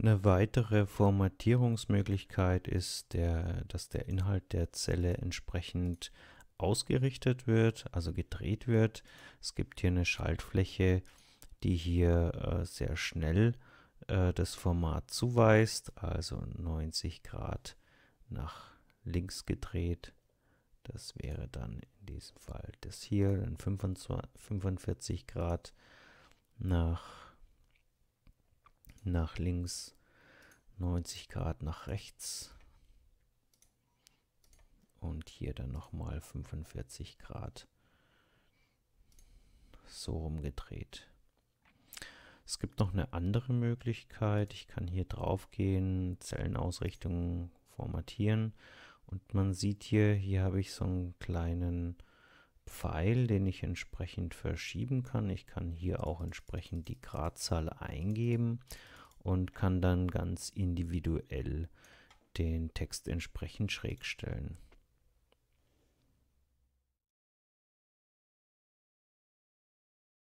Eine weitere Formatierungsmöglichkeit ist, der, dass der Inhalt der Zelle entsprechend ausgerichtet wird, also gedreht wird. Es gibt hier eine Schaltfläche, die hier äh, sehr schnell äh, das Format zuweist, also 90 Grad nach links gedreht. Das wäre dann in diesem Fall das hier, dann 25, 45 Grad nach, nach links 90 Grad nach rechts und hier dann nochmal 45 Grad so rumgedreht. Es gibt noch eine andere Möglichkeit. Ich kann hier drauf gehen, Zellenausrichtung formatieren und man sieht hier, hier habe ich so einen kleinen Pfeil, den ich entsprechend verschieben kann. Ich kann hier auch entsprechend die Gradzahl eingeben und kann dann ganz individuell den Text entsprechend schräg stellen.